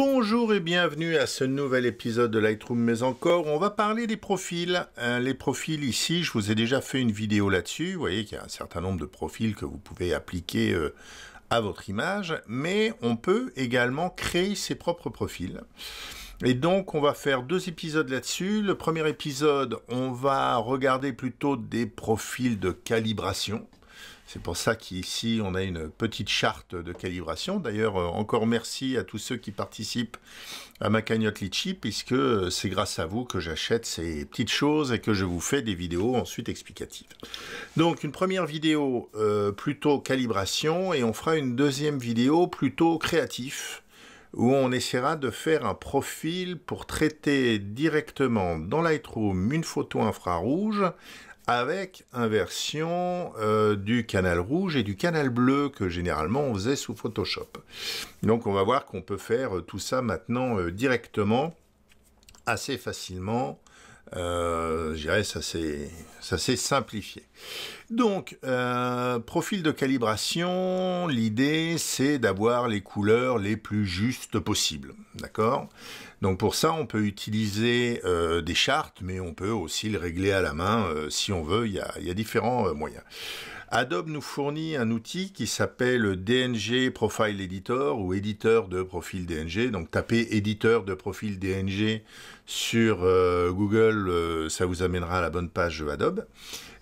Bonjour et bienvenue à ce nouvel épisode de Lightroom mais encore on va parler des profils. Euh, les profils ici, je vous ai déjà fait une vidéo là-dessus, vous voyez qu'il y a un certain nombre de profils que vous pouvez appliquer euh, à votre image, mais on peut également créer ses propres profils. Et donc on va faire deux épisodes là-dessus. Le premier épisode, on va regarder plutôt des profils de calibration. C'est pour ça qu'ici, on a une petite charte de calibration. D'ailleurs, euh, encore merci à tous ceux qui participent à ma cagnotte Litchi, puisque euh, c'est grâce à vous que j'achète ces petites choses et que je vous fais des vidéos ensuite explicatives. Donc, une première vidéo euh, plutôt calibration, et on fera une deuxième vidéo plutôt créatif, où on essaiera de faire un profil pour traiter directement dans Lightroom une photo infrarouge avec inversion euh, du canal rouge et du canal bleu que généralement on faisait sous Photoshop. Donc on va voir qu'on peut faire euh, tout ça maintenant euh, directement assez facilement euh, je dirais, ça s'est simplifié. Donc, euh, profil de calibration, l'idée c'est d'avoir les couleurs les plus justes possibles, d'accord Donc pour ça, on peut utiliser euh, des chartes, mais on peut aussi le régler à la main si on veut, il y a différents moyens. Adobe nous fournit un outil qui s'appelle DNG Profile Editor ou éditeur de profil DNG. Donc tapez éditeur de profil DNG sur euh, Google, euh, ça vous amènera à la bonne page Adobe.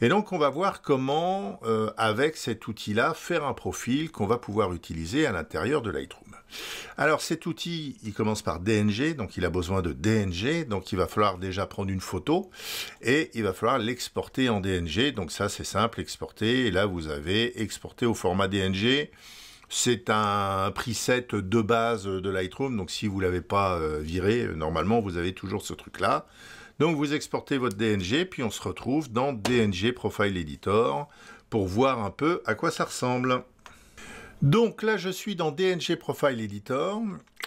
Et donc on va voir comment, euh, avec cet outil-là, faire un profil qu'on va pouvoir utiliser à l'intérieur de Lightroom. Alors cet outil, il commence par DNG, donc il a besoin de DNG, donc il va falloir déjà prendre une photo et il va falloir l'exporter en DNG. Donc ça c'est simple, exporter vous avez exporté au format DNG. C'est un preset de base de Lightroom, donc si vous l'avez pas euh, viré, normalement vous avez toujours ce truc-là. Donc vous exportez votre DNG, puis on se retrouve dans DNG Profile Editor pour voir un peu à quoi ça ressemble. Donc là, je suis dans DNG Profile Editor.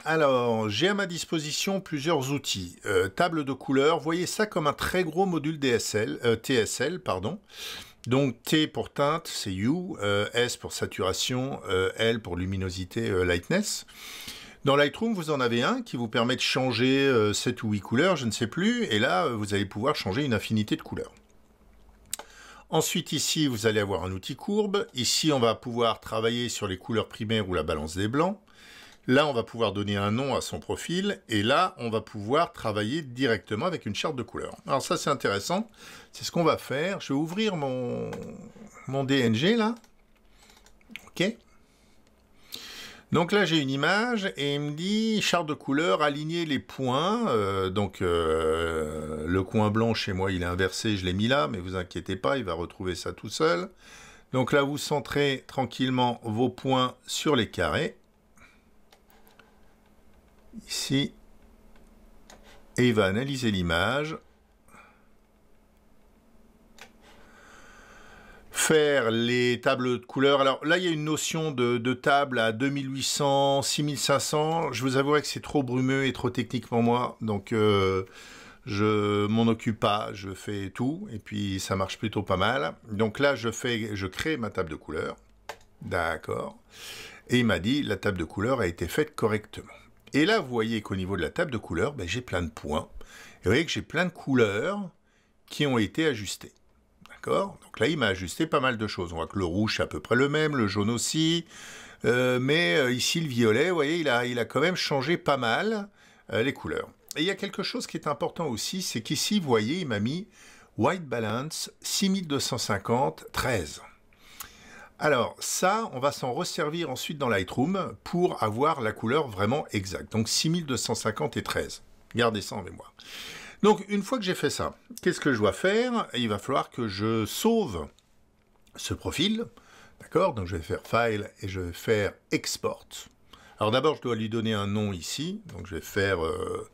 Alors, j'ai à ma disposition plusieurs outils. Euh, table de couleurs, voyez ça comme un très gros module DSL, euh, TSL. pardon. Donc T pour teinte, c'est U, euh, S pour saturation, euh, L pour luminosité, euh, lightness. Dans Lightroom, vous en avez un qui vous permet de changer 7 ou 8 couleurs, je ne sais plus, et là, vous allez pouvoir changer une infinité de couleurs. Ensuite, ici, vous allez avoir un outil courbe. Ici, on va pouvoir travailler sur les couleurs primaires ou la balance des blancs. Là, on va pouvoir donner un nom à son profil et là, on va pouvoir travailler directement avec une charte de couleurs. Alors ça, c'est intéressant. C'est ce qu'on va faire. Je vais ouvrir mon, mon DNG là. OK. Donc là, j'ai une image et il me dit charte de couleurs, aligner les points. Euh, donc euh, le coin blanc chez moi, il est inversé, je l'ai mis là, mais vous inquiétez pas, il va retrouver ça tout seul. Donc là, vous centrez tranquillement vos points sur les carrés ici et il va analyser l'image, faire les tables de couleurs. Alors là, il y a une notion de, table à 2800, 6500. Je vous avouerai que c'est trop brumeux et trop technique pour moi, donc euh, je m'en occupe pas. Je fais tout et puis ça marche plutôt pas mal. Donc là, je fais, je crée ma table de couleurs. D'accord. Et il m'a dit la table de couleurs a été faite correctement. Et là, vous voyez qu'au niveau de la table de couleurs, ben, j'ai plein de points. Et vous voyez que j'ai plein de couleurs qui ont été ajustées. D'accord Donc là, il m'a ajusté pas mal de choses. On voit que le rouge, c'est à peu près le même, le jaune aussi. Euh, mais euh, ici, le violet, vous voyez, il a, quand même changé pas mal euh, les couleurs. Et il y a quelque chose qui est important aussi, c'est qu'ici, vous voyez, il m'a mis White Balance 6250 13. Alors ça, on va s'en resservir ensuite dans Lightroom pour avoir la couleur vraiment exacte. Donc 6250 et 13. Gardez ça en mémoire. Donc une fois que j'ai fait ça, qu'est-ce que je dois faire Il va falloir que je sauve ce profil. D'accord Donc je vais faire File et je vais faire Export. Alors d'abord, je dois lui donner un nom ici. Donc je vais faire euh,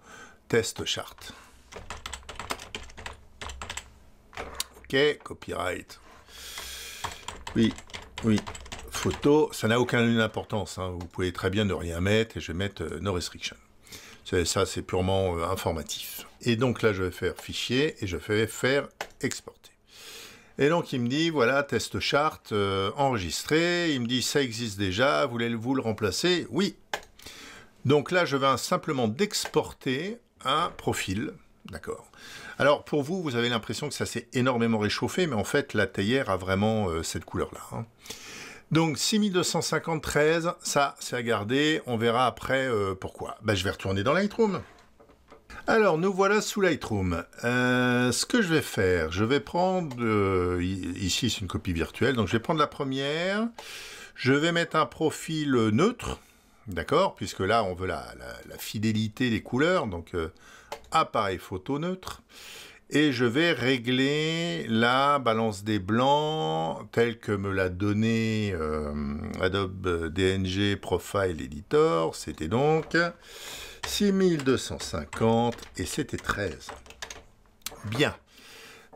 Test Chart. OK, copyright. Oui, oui, photo, ça n'a aucune importance. Hein. Vous pouvez très bien ne rien mettre et je vais mettre euh, no restriction. Ça, c'est purement euh, informatif. Et donc là, je vais faire fichier et je vais faire exporter. Et donc, il me dit, voilà, test chart euh, enregistré. Il me dit, ça existe déjà. Voulez-vous le remplacer Oui. Donc là, je vais simplement d'exporter un profil. D'accord. Alors pour vous, vous avez l'impression que ça s'est énormément réchauffé, mais en fait la théière a vraiment euh, cette couleur-là. Hein. Donc 6253, ça c'est à garder, on verra après euh, pourquoi. Bah, je vais retourner dans Lightroom. Alors nous voilà sous Lightroom. Euh, ce que je vais faire, je vais prendre, ici c'est une copie virtuelle, donc je vais prendre la première, je vais mettre un profil neutre, D'accord Puisque là, on veut la, fidélité des couleurs, donc euh, appareil photo neutre. Et je vais régler la balance des blancs telle que me l'a donné euh, Adobe DNG Profile Editor. C'était donc 6250 et c'était 13. Bien.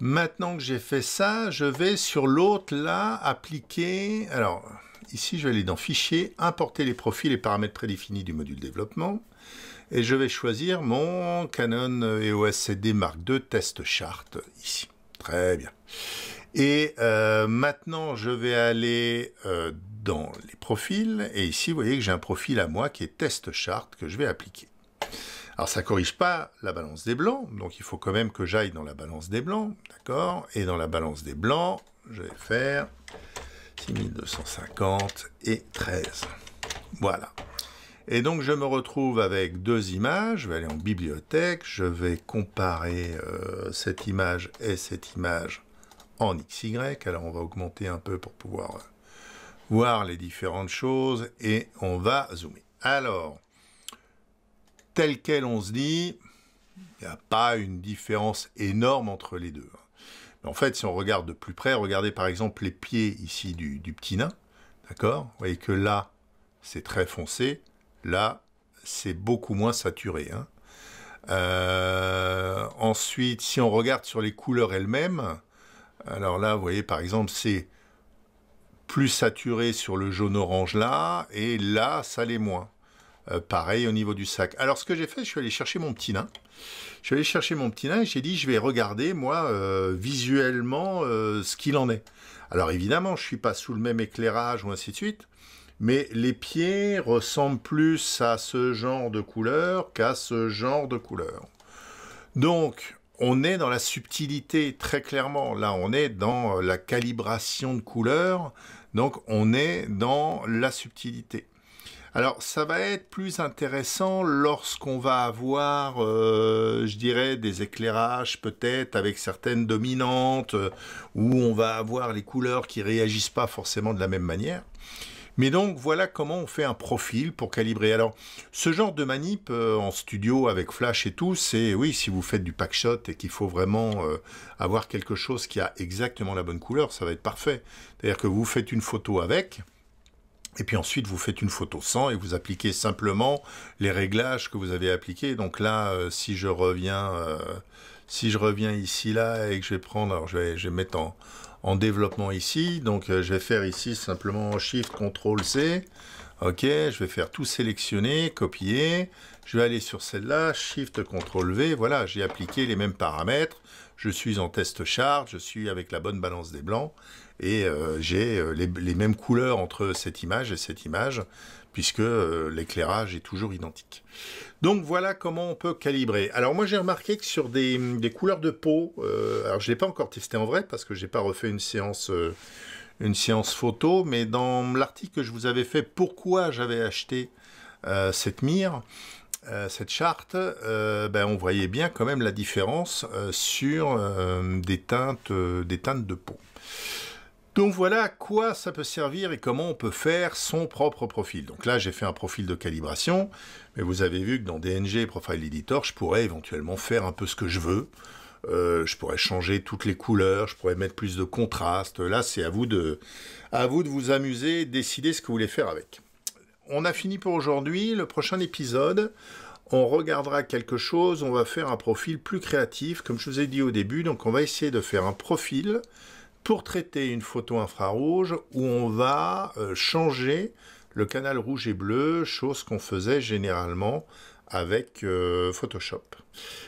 Maintenant que j'ai fait ça, je vais sur l'autre là appliquer... Alors, Ici, je vais aller dans Fichier, Importer les profils et paramètres prédéfinis du module développement. Et je vais choisir mon Canon EOS CD Mark II Test Chart ici. Très bien. Et euh, maintenant, je vais aller euh, dans les profils. Et ici, vous voyez que j'ai un profil à moi qui est Test Chart que je vais appliquer. Alors, ça ne corrige pas la balance des blancs. Donc, il faut quand même que j'aille dans la balance des blancs. D'accord Et dans la balance des blancs, je vais faire 1250 et 13. Voilà. Et donc je me retrouve avec deux images, je vais aller en bibliothèque, je vais comparer euh, cette image et cette image en XY. Alors on va augmenter un peu pour pouvoir euh, voir les différentes choses et on va zoomer. Alors, tel quel on se dit, il n'y a pas une différence énorme entre les deux. Hein en fait, si on regarde de plus près, regardez par exemple les pieds ici du, petit nain, d'accord Vous voyez que là, c'est très foncé, là, c'est beaucoup moins saturé. Hein. Euh, ensuite, si on regarde sur les couleurs elles-mêmes, alors là, vous voyez, par exemple, c'est plus saturé sur le jaune-orange là, et là, ça l'est moins. Euh, pareil au niveau du sac. Alors ce que j'ai fait, je suis allé chercher mon petit nain. Je suis allé chercher mon petit nain et j'ai dit je vais regarder moi euh, visuellement euh, ce qu'il en est. Alors évidemment, je ne suis pas sous le même éclairage ou ainsi de suite, mais les pieds ressemblent plus à ce genre de couleur qu'à ce genre de couleur. Donc on est dans la subtilité très clairement. Là, on est dans la calibration de couleurs. Donc on est dans la subtilité. Alors ça va être plus intéressant lorsqu'on va avoir, euh, je dirais, des éclairages peut-être avec certaines dominantes, euh, où on va avoir les couleurs qui réagissent pas forcément de la même manière. Mais donc voilà comment on fait un profil pour calibrer. Alors ce genre de manip euh, en studio avec flash et tout, c'est oui si vous faites du packshot et qu'il faut vraiment avoir quelque chose qui a exactement la bonne couleur, ça va être parfait. C'est-à-dire que vous faites une photo avec, et puis ensuite, vous faites une photo sans et vous appliquez simplement les réglages que vous avez appliqués. Donc là, euh, si je reviens, euh, si je reviens ici là et que je vais prendre, alors je vais, je mettre en, développement ici. Donc euh, je vais faire ici simplement Shift Ctrl C. Ok, je vais faire tout sélectionner, copier. Je vais aller sur celle-là, Shift Ctrl V. Voilà, j'ai appliqué les mêmes paramètres je suis en test charge, je suis avec la bonne balance des blancs, et euh, j'ai euh, les, mêmes couleurs entre cette image et cette image, puisque euh, l'éclairage est toujours identique. Donc voilà comment on peut calibrer. Alors moi j'ai remarqué que sur des, couleurs de peau, alors je ne l'ai pas encore testé en vrai, parce que je n'ai pas refait une séance une photo, mais dans l'article que je vous avais fait, pourquoi j'avais acheté cette mire, euh, cette charte, euh, ben, on voyait bien quand même la différence euh, sur des, teintes, des teintes de peau. Donc voilà à quoi ça peut servir et comment on peut faire son propre profil. Donc là, j'ai fait un profil de calibration, mais vous avez vu que dans DNG Profile Editor, je pourrais éventuellement faire un peu ce que je veux. je pourrais changer toutes les couleurs, je pourrais mettre plus de contraste. Là, c'est à vous de, à vous de vous amuser, décider ce que vous voulez faire avec on a fini pour aujourd'hui. Le prochain épisode, on regardera quelque chose, on va faire un profil plus créatif, comme je vous ai dit au début. Donc on va essayer de faire un profil pour traiter une photo infrarouge où on va euh, changer le canal rouge et bleu, chose qu'on faisait généralement avec euh, Photoshop.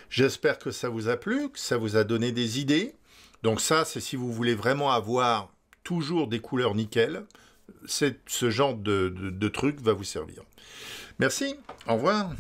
J'espère que ça vous a plu, que ça vous a donné des idées. Donc ça, c'est si vous voulez vraiment avoir toujours des couleurs nickel ce genre de, truc va vous servir. Merci, au revoir.